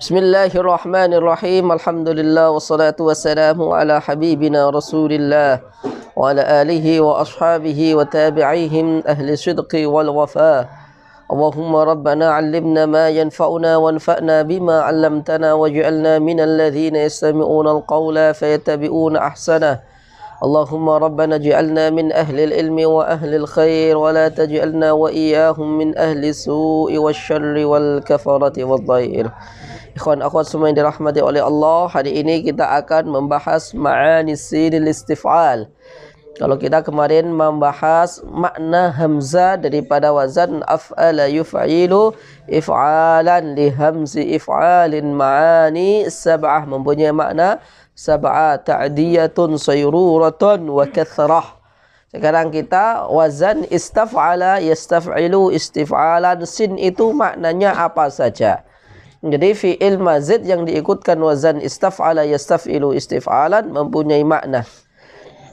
بسم الله الرحمن الرحيم الحمد لله والصلاة والسلام على حبيبنا رسول الله وعلى آله وأصحابه وتابعيهم أهل الصدق والوفاء اللهم ربنا علمنا ما ينفعنا وانفعنا بما علمتنا واجعلنا من الذين يستمعون القول فيتبعون أحسنه اللهم ربنا اجعلنا من أهل العلم وأهل الخير ولا تجعلنا وإياهم من أهل السوء والشر والكفرة والضير Ikhwan akhwat semua yang dirahmati oleh Allah, hari ini kita akan membahas ma'ani sinil istif'al. Kalau kita kemarin membahas makna hamzah daripada wazan af'ala yuf'ilu if'alan li hamzi if'alin ma'ani sab'ah mempunyai makna sab'ah ta'diyatun sayruratun wa kathrah. Sekarang kita wazan istaf'ala yastaf'ilu istif'alan sin itu maknanya apa saja? menjadi fi'il mazid yang diikutkan wazan istaf'ala yastaf'ilu istif'alan mempunyai makna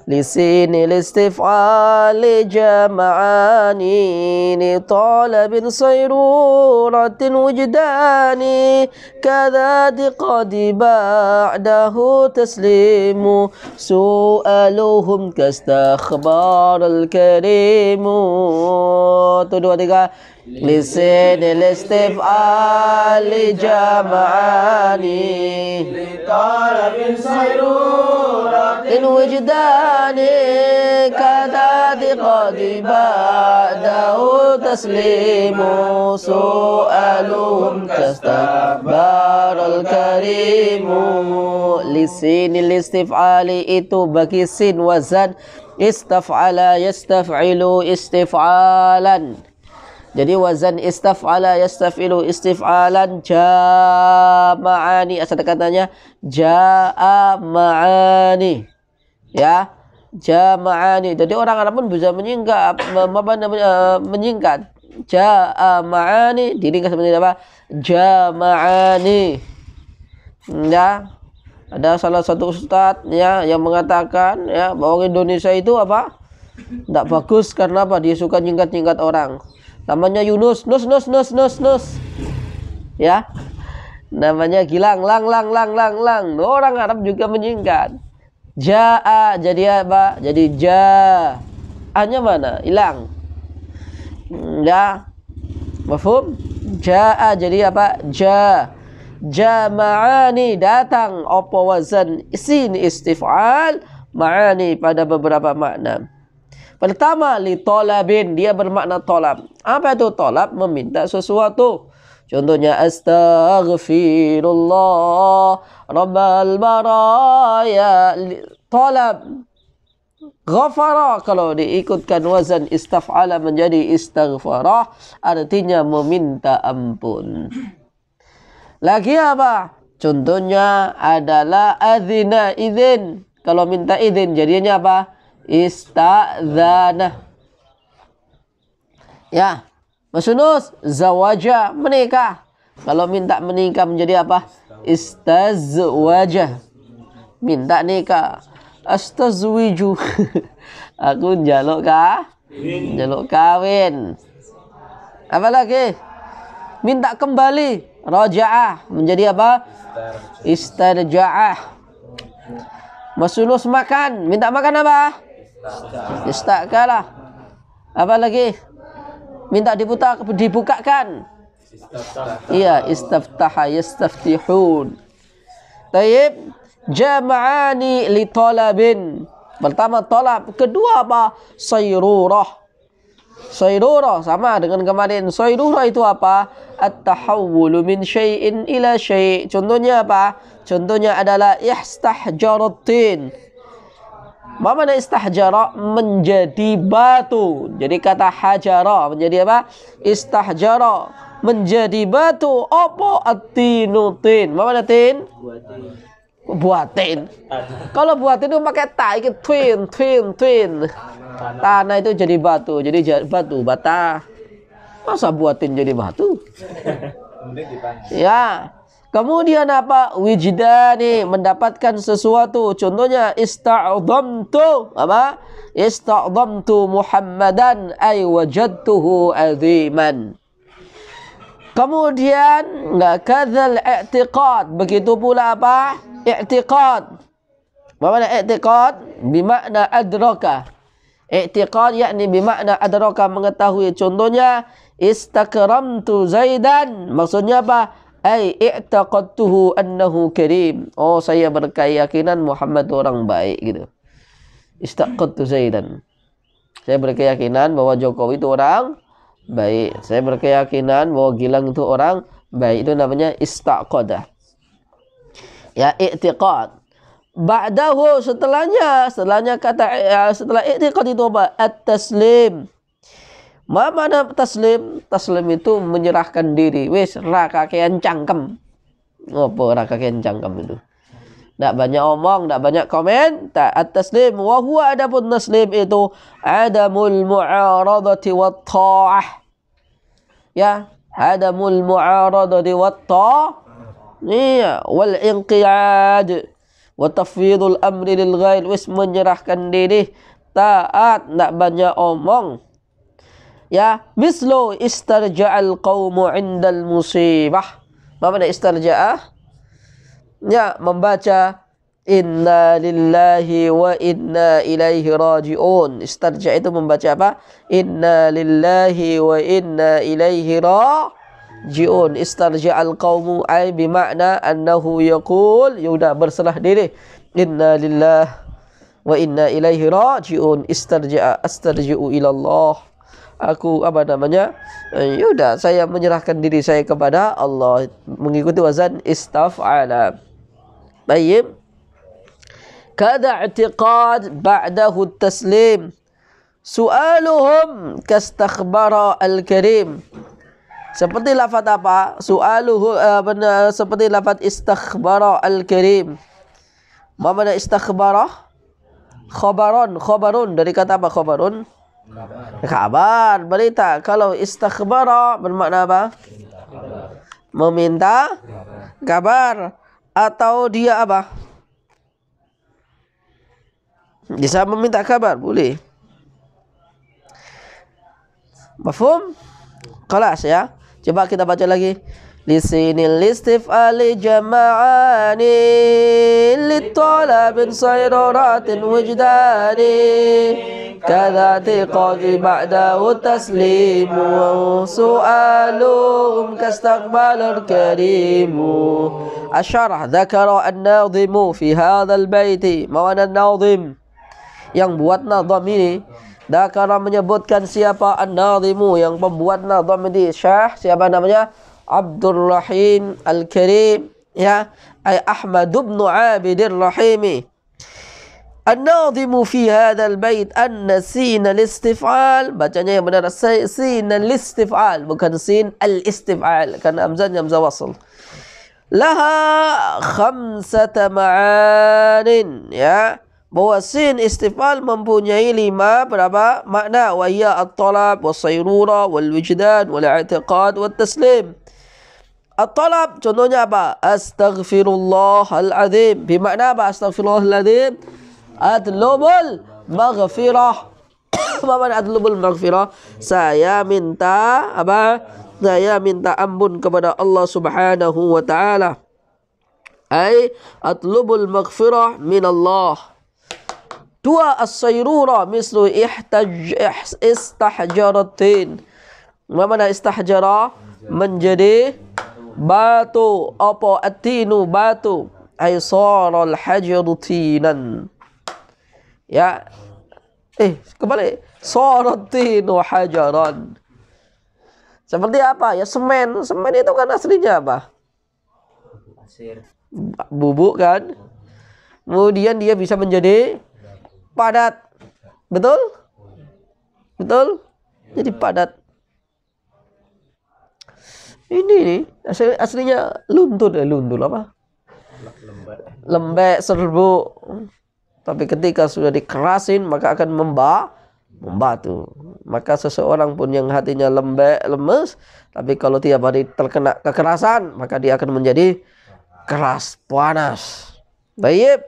لسين الاستفعال جمعاني لطالب صيرورة وجداني كذا قد بعده تسليم سؤالهم كاستخبار الكريم 1, 2, 3 لسين الاستفعال جمعاني لطلب سيرورة وجداني كذات قد بعده تسليم سؤالهم تستبار الكريم لسين الاستفعال إتو بكي سين وزن istaf'ala yastaf'ilu استفعالا Jadi wazan istaf'ala yastafilu istif'alan jama'ani. Asal katanya jama'ani. Ya. Jama'ani. Jadi orang Arab pun bisa menyingkat apa namanya eh, menyingkat jama'ani diringkas menjadi apa? Jama'ani. Hmm, ya. Ada salah satu ustadz ya yang mengatakan ya bahwa Indonesia itu apa? Tidak bagus karena apa? Dia suka nyingkat-nyingkat orang namanya Yunus nus nus nus nus nus ya namanya Gilang lang lang lang lang lang orang Arab juga menyingkat jaa jadi apa jadi ja hanya mana hilang hmm, ya mafhum jaa jadi apa ja jama'ani datang apa wazan isin istif'al ma'ani pada beberapa makna Pertama, litolabin Dia bermakna tolab. Apa itu tolab? Meminta sesuatu. Contohnya, astaghfirullah rabbal baraya. Tolab. Ghafara kalau diikutkan wazan istaf'ala menjadi istaghfarah artinya meminta ampun. Lagi apa? Contohnya adalah azina izin. Kalau minta izin jadinya apa? Istazana, Ya, masunus zawaja menikah. Kalau minta menikah menjadi apa? Istazwaja. Minta nikah. Astazwiju. Aku jaluk kah? Jaluk kawin. Apa lagi? Minta kembali. Roja'ah. Menjadi apa? Istarja'ah. Masunus makan. Minta makan apa? Istakalah. Ya, apa lagi? Minta dibuka, dibukakan. Iya, istaftaha yastaftihun. Tayyib, jama'ani li talabin. Pertama talab, kedua apa? Sayrurah. Sayrurah sama dengan kemarin. Sayrurah itu apa? At-tahawwulu min syai'in ila syai'. Contohnya apa? Contohnya adalah ihstahjaratin. Ihstahjaratin. Mamana istahjara menjadi batu. Jadi kata hajara menjadi apa? Istahjara menjadi batu. Apa atinutin? Mamana tin? Buatin. Kalau buatin itu pakai ta, itu twin, twin, twin. Tanah itu jadi batu, jadi batu, bata. Masa buatin jadi batu? ya, Kemudian apa? Wijdani mendapatkan sesuatu. Contohnya ista'dhamtu apa? Ista'dhamtu Muhammadan ay wajadtuhu aziman. Kemudian kadzal i'tiqad. Begitu pula apa? I'tiqad. Bermakna i'tiqad bimakna adraka. I'tiqad yakni bimakna adraka mengetahui. Contohnya istakramtu Zaidan. Maksudnya apa? Ai i'taqadtuhu annahu karim. Oh, saya berkeyakinan Muhammad orang baik gitu. Istaqadtu Zaidan. Saya berkeyakinan bahwa Jokowi itu orang baik. Saya berkeyakinan bahwa Gilang itu orang baik. Itu namanya istaqadah. Ya i'tiqad. Ba'dahu setelahnya, setelahnya kata eh, setelah i'tiqad itu apa? At-taslim. Ma mana taslim? Taslim itu menyerahkan diri. Wis raka kian cangkem. Apa raka kian cangkem itu? Tak banyak omong, tak banyak komen. Tak at-taslim wa ada pun taslim itu adamul mu'aradati wa ta'ah. Ya, adamul mu'aradati wa ta'ah. Iya, wal inqiyad wa tafwidul amri lil ghair wis menyerahkan diri taat tak banyak omong ya mislo istarja'al qawmu indal musibah apa makna istarja'ah ya membaca Inna lillahi wa inna ilaihi raji'un. Istarja itu membaca apa? Inna lillahi wa inna ilaihi raji'un. Istarja al-qawmu ay bimakna annahu yakul. Yaudah berserah diri. Inna lillahi wa inna ilaihi raji'un. Istarja astarji'u ilallah aku apa namanya eh, yaudah saya menyerahkan diri saya kepada Allah mengikuti wazan istaf'ala baik kada i'tiqad ba'dahu taslim su'aluhum kastakhbara al-karim seperti lafaz apa su'aluhu uh, seperti lafaz istakhbara al-karim mana istakhbara khabaron khabarun dari kata apa khabarun Kabar, berita. Kalau istakhbara bermakna apa? Meminta kabar atau dia apa? Bisa meminta kabar, boleh. Mafhum? Kelas ya. Coba kita baca lagi. لسين الاستفعال جمعان للطلب صيرورات وجدان كذا اعتقاد بعده التسليم سؤالهم كاستقبال الكريم الشرح ذكر الناظم في هذا البيت ما موانا الناظم yang buat nazam ini Dakara menyebutkan siapa an-nazimu yang pembuat nazam di syah siapa namanya عبد الرحيم الكريم يا أي أحمد بن عابد الرحيم الناظم في هذا البيت أن سين الاستفعال بجانية من سين الاستفعال وكان سين الاستفعال كان أمزا يمزا وصل لها خمسة معان يا بوا سين استفعال من mempunyai لما berapa makna وهي الطلب والصيرورة والوجدان والاعتقاد والتسليم At-talab contohnya apa? Astaghfirullahal azim. Bermakna apa astaghfirullahal azim? Atlubul maghfirah. Apa makna atlubul maghfirah? Saya minta apa? Saya minta ampun kepada Allah Subhanahu wa taala. Ai atlubul maghfirah min Allah. Dua as-sayrura mislu ihtaj istahjaratin. Mana istahjara? Menjadi batu apa atinu batu ay saral hajaru tinan ya eh kembali sarat tinu hajaran seperti apa ya semen semen itu kan aslinya apa bubuk kan kemudian dia bisa menjadi padat betul betul jadi padat ini nih asli, aslinya luntur ya eh, luntur apa lembek lembek serbu tapi ketika sudah dikerasin maka akan memba membatu maka seseorang pun yang hatinya lembek lemes tapi kalau tiap hari terkena kekerasan maka dia akan menjadi keras panas baik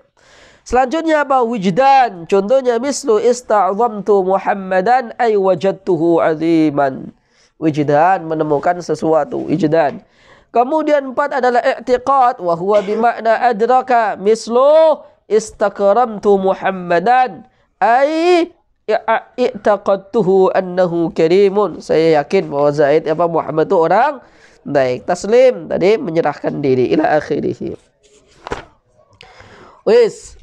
Selanjutnya apa? wujudan Contohnya mislu ista'zamtu Muhammadan ay wajadtuhu aziman wijdan menemukan sesuatu wijdan kemudian empat adalah i'tiqad wa huwa bimakna adraka mislu istakramtu muhammadan ai ya, i'taqadtuhu annahu karimun saya yakin bahwa Zaid apa Muhammad itu orang baik taslim tadi menyerahkan diri ila akhirih wis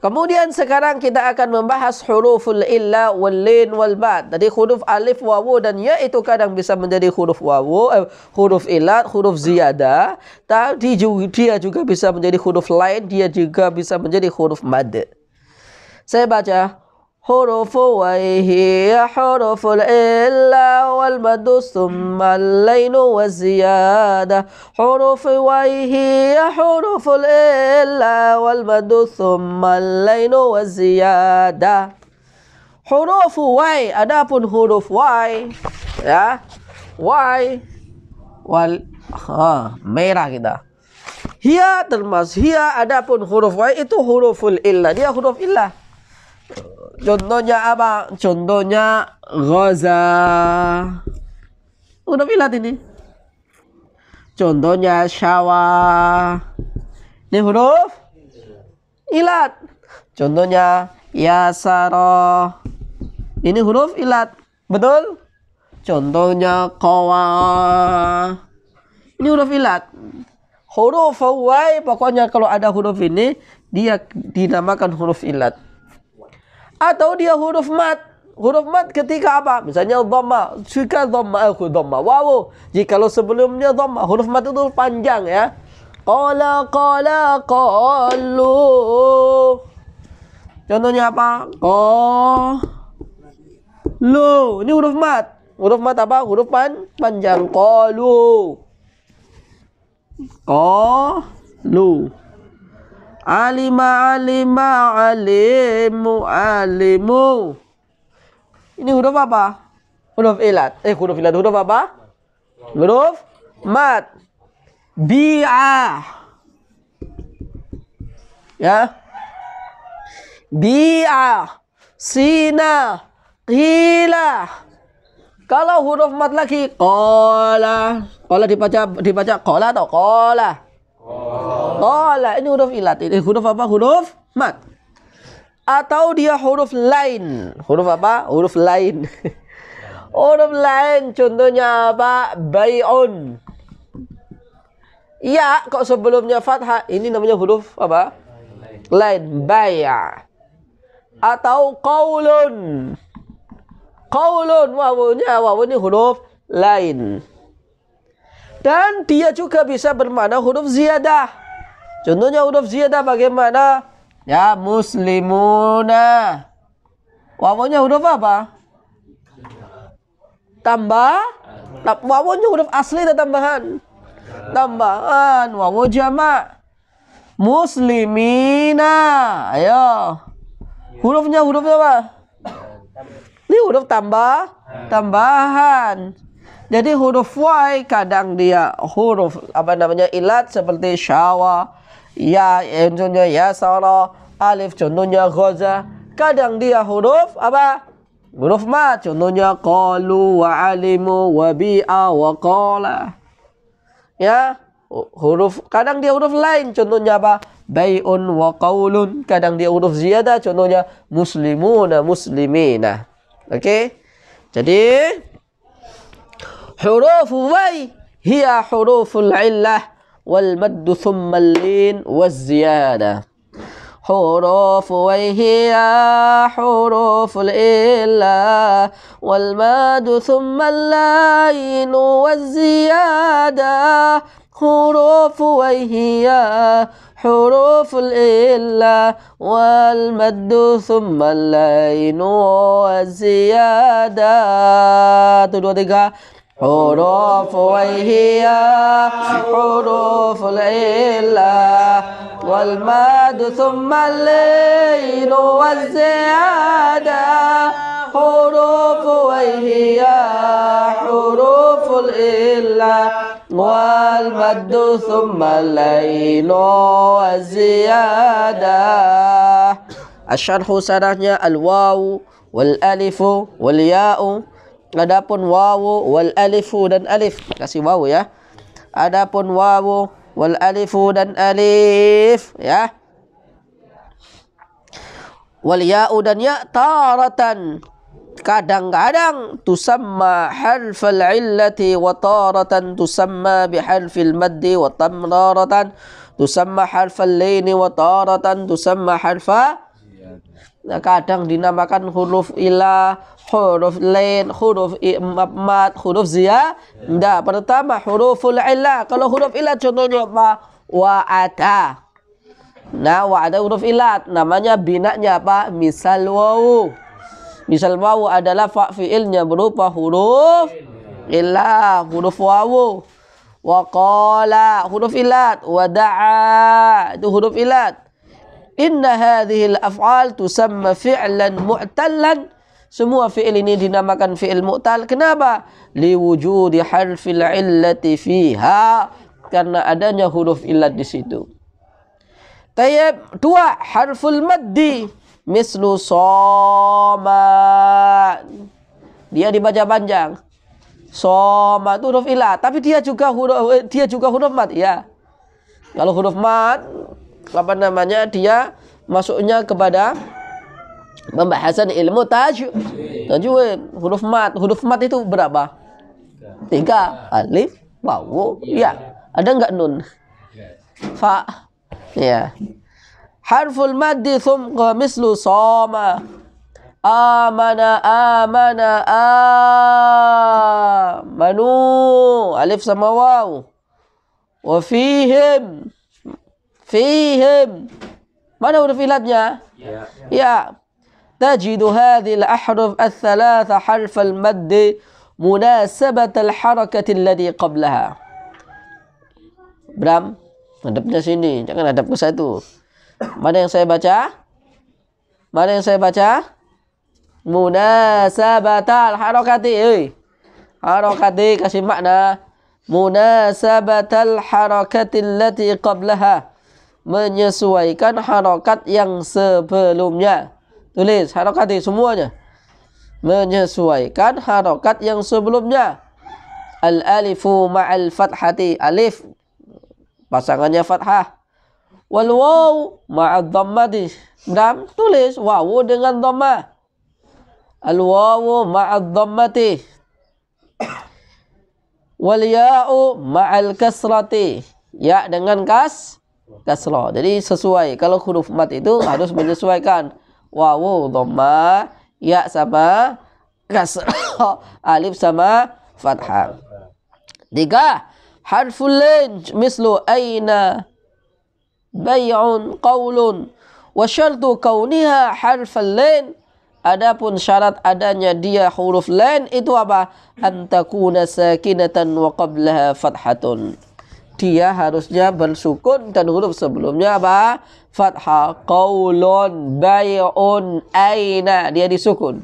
Kemudian sekarang kita akan membahas huruful illa wal lin wal ba. Jadi huruf alif wawu dan ya itu kadang bisa menjadi huruf wawu, eh, huruf ilat, huruf ziyadah. Tadi juga, dia juga bisa menjadi huruf lain, dia juga bisa menjadi huruf mad. Saya baca حروف وهي حروف العلة والمد ثم اللين والزيادة حروف وهي حروف العلة والمد ثم اللين والزيادة حروف واي adapun huruf Y ya Y wal ha, merah kita Hia termasuk hia adapun huruf Y itu huruful illah dia huruf illah Contohnya apa? Contohnya Gaza. Udah pilat ini. Contohnya syawa. Ini huruf ilat. Contohnya yasara. Ini huruf ilat. Betul? Contohnya Kowa. Ini huruf ilat. Huruf wai pokoknya kalau ada huruf ini dia dinamakan huruf ilat. Atau dia huruf mat. Huruf mat ketika apa? Misalnya dhamma. Eh, Jika dhamma, aku dhamma. Wawu. Jika kalau sebelumnya dhamma. Huruf mat itu panjang ya. Qala qala qalu. Contohnya apa? Qalu. Ini huruf mat. Huruf mat apa? Huruf pan panjang. Qalu. Qalu alima alima alimu alimu ini huruf apa huruf ilat eh huruf ilat huruf apa huruf mat bi'a ya bi'a sina qila kalau huruf mat lagi Kola. Kola dibaca dibaca kola atau Kola. Qala ini huruf ilat. Ini huruf apa? Huruf mat. Atau dia huruf lain. Huruf apa? Huruf lain. huruf lain contohnya apa? Bay'un. Ya, kok sebelumnya fathah? Ini namanya huruf apa? Lain. Bay'a. Atau qaulun. Qaulun wawunya wawu ini huruf lain. Dan dia juga bisa bermakna huruf ziyadah. Contohnya huruf ziyadah bagaimana? Ya muslimuna. Wawonnya huruf apa? Tambah. Wawonnya huruf asli atau tambahan? Tambahan. Wawon jamak. Muslimina. Ayo. Hurufnya hurufnya apa? Ini huruf tambah. Tambahan. Jadi huruf Y kadang dia huruf apa namanya ilat seperti syawa, ya contohnya ya sara, alif contohnya ghaza. Kadang dia huruf apa? Huruf ma contohnya qalu wa alimu wa bi'a wa qala. Ya, huruf kadang dia huruf lain contohnya apa? Bai'un wa qaulun. Kadang dia huruf ziyadah contohnya muslimuna muslimina. Oke? Okay? Jadi حروف واي هي حروف العلة والمد ثم اللين والزيادة حروف هي حروف الإلا والمد ثم اللين والزيادة حروف هي حروف الإلة والمد ثم اللين والزيادة حروف وهي حروف العلة والماد ثم الليل والزيادة حروف وهي حروف الإلة والمد ثم الليل والزيادة الشرح سرعنا الواو والألف والياء Adapun wawu wal alifu dan alif. Kasih wawu ya. Adapun wawu wal alifu dan alif ya. Wal ya'u dan ya taratan kadang-kadang tusamma harfal illati wa taratan tusamma biharfil maddi wa tamraratan tusamma harfal laini wa taratan tusamma harfa Ya, kadang dinamakan huruf ilah, huruf lain, huruf mat, huruf zia. Tidak, pertama huruful ilah. Kalau huruf ilah contohnya apa? Wa'ata. Nah, wa'ata huruf ilah. Namanya binanya apa? Misal wawu. Misal wawu adalah fa'fi'ilnya berupa huruf ilah, huruf wawu. wakola huruf ilat. Wada'a, itu huruf ilat. Inna hadhil af'al tusamma fi'lan mu'tallan. Semua fi'il ini dinamakan fi'il mu'tal. Kenapa? Liwujudi harfil illati fiha. Karena adanya huruf illat di situ. Tayyib. Dua. Harful maddi. Mislu soma. Dia dibaca panjang. Soma itu huruf ilah. Tapi dia juga huruf dia juga huruf mat. Ya. Kalau huruf mat apa namanya dia masuknya kepada pembahasan ilmu Taj, Tajwid huruf mat. Huruf mat itu berapa? Tiga. Alif, wawu, ya. Ada nggak nun? Fa. Ya. Harful maddi thumqa mislu sama. Amana, amana, amanu. Alif sama Wau, Wa fihim fihim. Mana huruf ilatnya? Ya. ya. تجد هذه الأحرف الثلاثة حرف المد مناسبة الحركة الذي قبلها Bram, hadapnya sini, jangan hadap ke satu. Mana yang saya baca? Mana yang saya baca? Munasabatal al oi. Harokati kasih makna. Munasabatal harakati allati qablaha menyesuaikan harokat yang sebelumnya. Tulis harokat semuanya. Menyesuaikan harokat yang sebelumnya. Al-alifu ma'al fathati. Alif. Pasangannya fathah. Wal waw ma'ad dhammati. Bram tulis wawu dengan dhamma. Al wawu ma'ad dhammati. Wal ya'u ma'al kasrati. Ya dengan kas kasroh. Jadi sesuai. Kalau huruf mat itu harus menyesuaikan. Wawu, dhamma, ya sama kasroh, alif sama fathah. Tiga, harful lain mislu aina bay'un qawlun wa syartu kauniha harful lain Adapun syarat adanya dia huruf lain itu apa? Antakuna sakinatan wa qablaha fathatun dia harusnya bersukun dan huruf sebelumnya apa? Fathah qaulun bay'un aina dia disukun.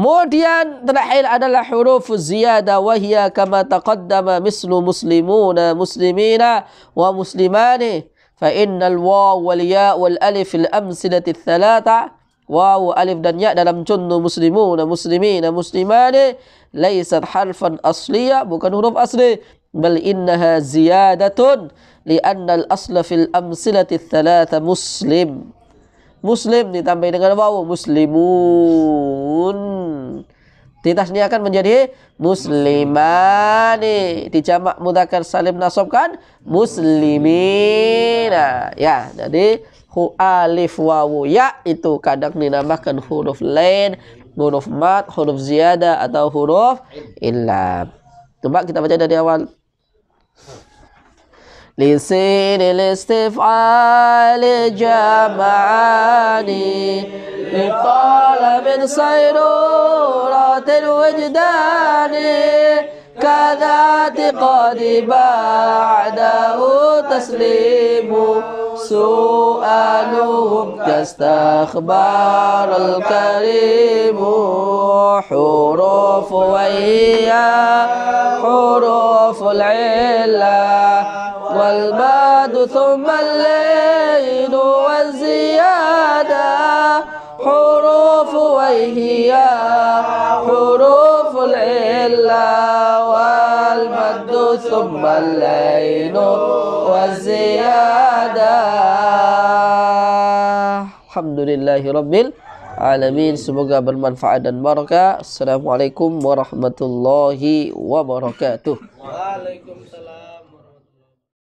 Kemudian terakhir adalah huruf ziyada wahia kama taqaddama mislu muslimuna muslimina wa muslimani fa innal waw wal ya wal alif al amsilati thalatha waw alif dan ya dalam junnu muslimuna muslimina muslimani laisat harfan asliya bukan huruf asli bal innaha ziyadatun li'anna al-asla fil amsilati مسلم. muslim muslim ditambah dengan wawu muslimun ditasnya akan menjadi muslimani dijamak mudzakkar salim nasobkan muslimina nah, ya jadi hu alif wawu ya itu kadang dinamakan huruf lain huruf mat huruf ziyada atau huruf ilah coba kita baca dari awal لسين الاستفعال جمعاني لطال من صيرورة الوجدان كذا اعتقادي بعده تسليم سؤالهم كاستخبار الكريم حور ثم الليل والزيادة حروف وهي حروف العلة والمد ثم الليل والزيادة الحمد لله رب العالمين semoga bermanfaat dan barakah Assalamualaikum warahmatullahi wabarakatuh